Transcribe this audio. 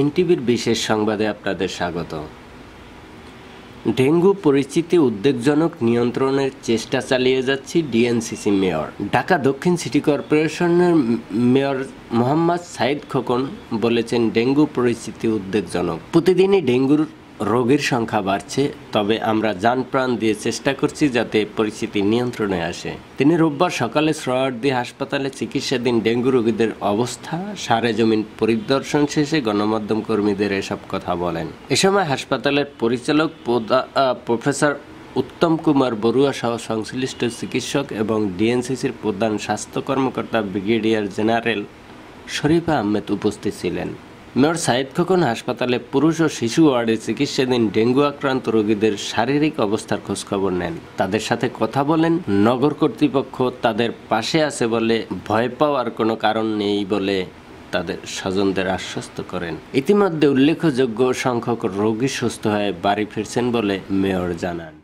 এনটিভির বিশেষ সংবাদে আপনাদের স্বাগত ডেঙ্গু পরিস্থিতি উদ্বেগজনক নিয়ন্ত্রণের চেষ্টা চালিয়ে যাচ্ছে ডিএনসিসি মেয়র ঢাকা দক্ষিণ সিটি কর্পোরেশনের মেয়র মোহাম্মদ সাইদ খোকন বলেছেন ডেঙ্গু পরিস্থিতি উদ্বেগজনক প্রতিদিনই ডেঙ্গুর রোগীর সংখ্যা বাড়ছে তবে আমরা যানপ্রাণ দিয়ে চেষ্টা করছি যাতে পরিস্থিতি নিয়ন্ত্রণে আসে তিনি রোববার সকালে শ্রয়ার্দি হাসপাতালে চিকিৎসাধীন ডেঙ্গু রোগীদের অবস্থা সারে জমিন পরিদর্শন শেষে গণমাধ্যম কর্মীদের এসব কথা বলেন এ সময় হাসপাতালের পরিচালক প্রফেসর উত্তম কুমার বড়ুয়া সহ সংশ্লিষ্ট চিকিৎসক এবং ডিএনসিসির প্রধান স্বাস্থ্য কর্মকর্তা ব্রিগেডিয়ার জেনারেল শরীফা আহমেদ উপস্থিত ছিলেন মেয়র সাইদ খোকন হাসপাতালে পুরুষ ও শিশু ওয়ার্ডে চিকিৎসাধীন ডেঙ্গু আক্রান্ত রোগীদের শারীরিক অবস্থার খোঁজখবর নেন তাদের সাথে কথা বলেন নগর কর্তৃপক্ষ তাদের পাশে আছে বলে ভয় পাওয়ার কোনো কারণ নেই বলে তাদের স্বজনদের আশ্বস্ত করেন ইতিমধ্যে উল্লেখযোগ্য সংখ্যক রোগী সুস্থ হয়ে বাড়ি ফিরছেন বলে মেয়র জানান